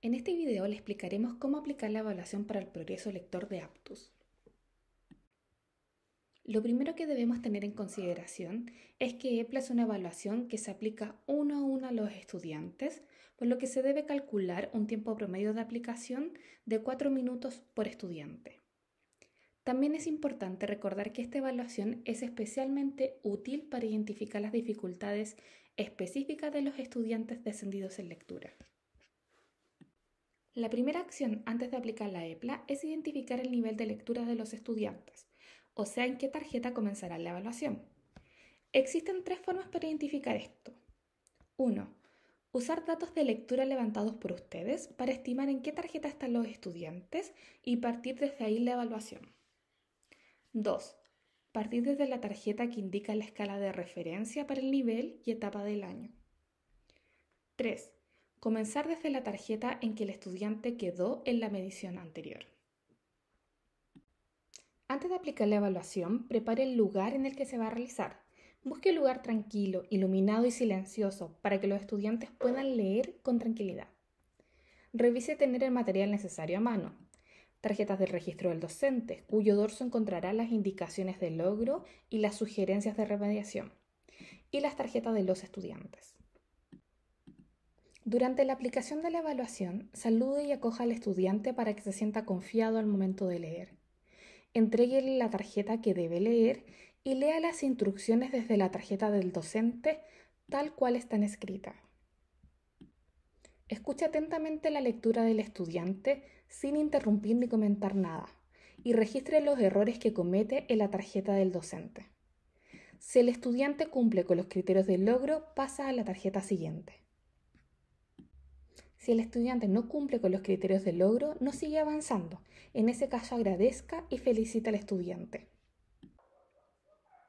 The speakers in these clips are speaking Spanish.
En este video le explicaremos cómo aplicar la evaluación para el progreso lector de Aptus. Lo primero que debemos tener en consideración es que EPLA es una evaluación que se aplica uno a uno a los estudiantes, por lo que se debe calcular un tiempo promedio de aplicación de 4 minutos por estudiante. También es importante recordar que esta evaluación es especialmente útil para identificar las dificultades específicas de los estudiantes descendidos en lectura. La primera acción antes de aplicar la EPLA es identificar el nivel de lectura de los estudiantes, o sea, en qué tarjeta comenzará la evaluación. Existen tres formas para identificar esto. 1. Usar datos de lectura levantados por ustedes para estimar en qué tarjeta están los estudiantes y partir desde ahí la evaluación. 2. Partir desde la tarjeta que indica la escala de referencia para el nivel y etapa del año. 3. Comenzar desde la tarjeta en que el estudiante quedó en la medición anterior. Antes de aplicar la evaluación, prepare el lugar en el que se va a realizar. Busque un lugar tranquilo, iluminado y silencioso para que los estudiantes puedan leer con tranquilidad. Revise tener el material necesario a mano. Tarjetas del registro del docente, cuyo dorso encontrará las indicaciones de logro y las sugerencias de remediación. Y las tarjetas de los estudiantes. Durante la aplicación de la evaluación, salude y acoja al estudiante para que se sienta confiado al momento de leer. Entréguele la tarjeta que debe leer y lea las instrucciones desde la tarjeta del docente tal cual están escritas. Escuche atentamente la lectura del estudiante sin interrumpir ni comentar nada y registre los errores que comete en la tarjeta del docente. Si el estudiante cumple con los criterios de logro, pasa a la tarjeta siguiente. Si el estudiante no cumple con los criterios de logro, no sigue avanzando. En ese caso, agradezca y felicita al estudiante.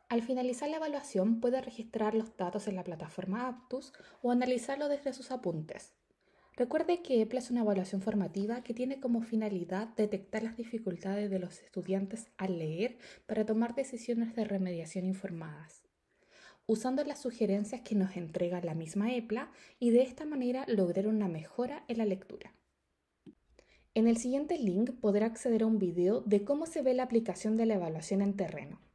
Al finalizar la evaluación, puede registrar los datos en la plataforma Aptus o analizarlo desde sus apuntes. Recuerde que EPLA e es una evaluación formativa que tiene como finalidad detectar las dificultades de los estudiantes al leer para tomar decisiones de remediación informadas usando las sugerencias que nos entrega la misma EPLA y de esta manera lograr una mejora en la lectura. En el siguiente link podrá acceder a un video de cómo se ve la aplicación de la evaluación en terreno.